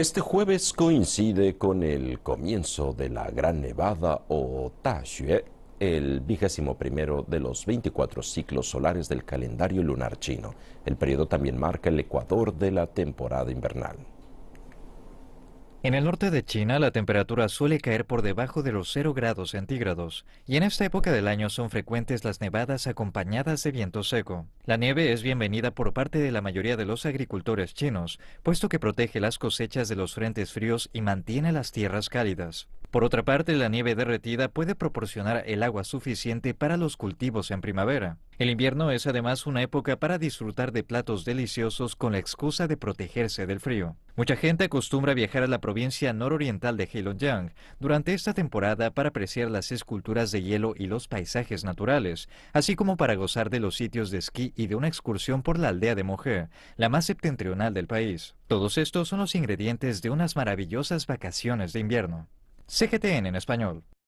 Este jueves coincide con el comienzo de la Gran Nevada o Xue, el vigésimo primero de los 24 ciclos solares del calendario lunar chino. El periodo también marca el ecuador de la temporada invernal. En el norte de China la temperatura suele caer por debajo de los 0 grados centígrados y en esta época del año son frecuentes las nevadas acompañadas de viento seco. La nieve es bienvenida por parte de la mayoría de los agricultores chinos, puesto que protege las cosechas de los frentes fríos y mantiene las tierras cálidas. Por otra parte, la nieve derretida puede proporcionar el agua suficiente para los cultivos en primavera. El invierno es además una época para disfrutar de platos deliciosos con la excusa de protegerse del frío. Mucha gente acostumbra viajar a la provincia nororiental de Heilongjiang durante esta temporada para apreciar las esculturas de hielo y los paisajes naturales, así como para gozar de los sitios de esquí y de una excursión por la aldea de Mohe, la más septentrional del país. Todos estos son los ingredientes de unas maravillosas vacaciones de invierno. CGTN en español.